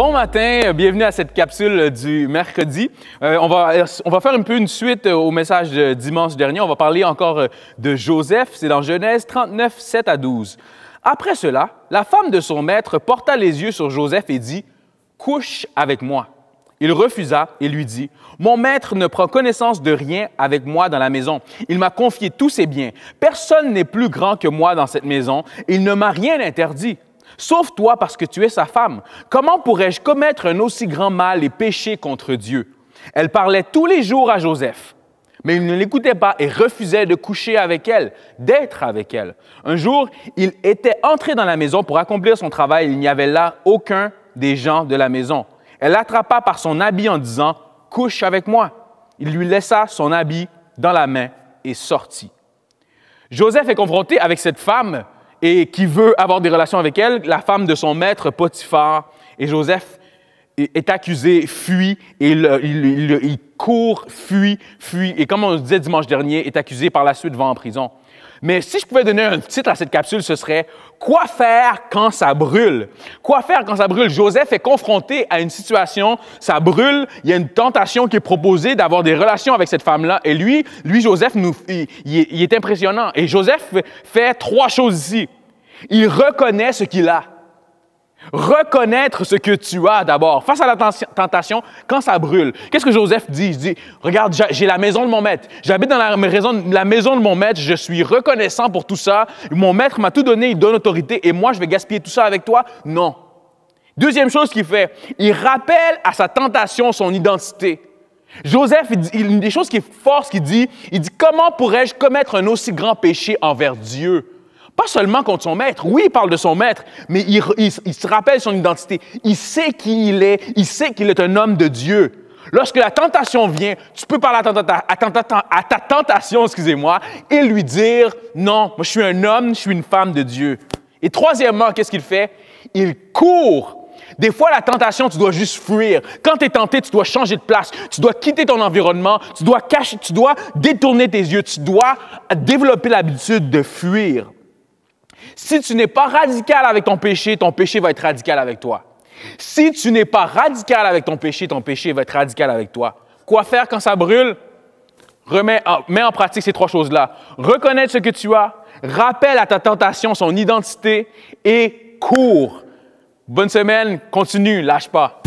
Bon matin, bienvenue à cette capsule du mercredi. Euh, on, va, on va faire un peu une suite euh, au message de dimanche dernier. On va parler encore euh, de Joseph. C'est dans Genèse 39, 7 à 12. Après cela, la femme de son maître porta les yeux sur Joseph et dit, Couche avec moi. Il refusa et lui dit, Mon maître ne prend connaissance de rien avec moi dans la maison. Il m'a confié tous ses biens. Personne n'est plus grand que moi dans cette maison. Il ne m'a rien interdit. Sauve-toi parce que tu es sa femme. Comment pourrais-je commettre un aussi grand mal et pécher contre Dieu? Elle parlait tous les jours à Joseph, mais il ne l'écoutait pas et refusait de coucher avec elle, d'être avec elle. Un jour, il était entré dans la maison pour accomplir son travail. Il n'y avait là aucun des gens de la maison. Elle l'attrapa par son habit en disant, Couche avec moi. Il lui laissa son habit dans la main et sortit. Joseph est confronté avec cette femme et qui veut avoir des relations avec elle, la femme de son maître Potiphar. Et Joseph est accusé, fuit, euh, il, il court, fuit, fuit, et comme on le disait dimanche dernier, est accusé par la suite, va en prison. Mais si je pouvais donner un titre à cette capsule, ce serait Quoi faire quand ça brûle? Quoi faire quand ça brûle? Joseph est confronté à une situation, ça brûle, il y a une tentation qui est proposée d'avoir des relations avec cette femme-là. Et lui, lui, Joseph, il est impressionnant. Et Joseph fait trois choses ici. Il reconnaît ce qu'il a. Reconnaître ce que tu as d'abord. Face à la tentation, quand ça brûle, qu'est-ce que Joseph dit? Il dit, regarde, j'ai la maison de mon maître. J'habite dans la maison, de mon maître. Je suis reconnaissant pour tout ça. Mon maître m'a tout donné, il donne autorité. Et moi, je vais gaspiller tout ça avec toi? Non. Deuxième chose qu'il fait, il rappelle à sa tentation son identité. Joseph, il dit, une des choses qui est force qu'il dit, il dit, comment pourrais-je commettre un aussi grand péché envers Dieu? Pas seulement contre son maître, oui, il parle de son maître, mais il, il, se rappelle son identité. Il sait qui il est, il sait qu'il est un homme de Dieu. Lorsque la tentation vient, tu peux parler à, ta tentation, excusez-moi, et lui dire, non, moi je suis un homme, je suis une femme de Dieu. Et troisièmement, qu'est-ce qu'il fait? Il court des fois, la tentation, tu dois juste fuir. Quand tu es tenté, tu dois changer de place. Tu dois quitter ton environnement. Tu dois cacher, tu dois détourner tes yeux. Tu dois développer l'habitude de fuir. Si tu n'es pas radical avec ton péché, ton péché va être radical avec toi. Si tu n'es pas radical avec ton péché, ton péché va être radical avec toi. Quoi faire quand ça brûle? mets en pratique ces trois choses-là. Reconnaître ce que tu as, rappelle à ta tentation son identité et cours. Bonne semaine, continue, lâche pas.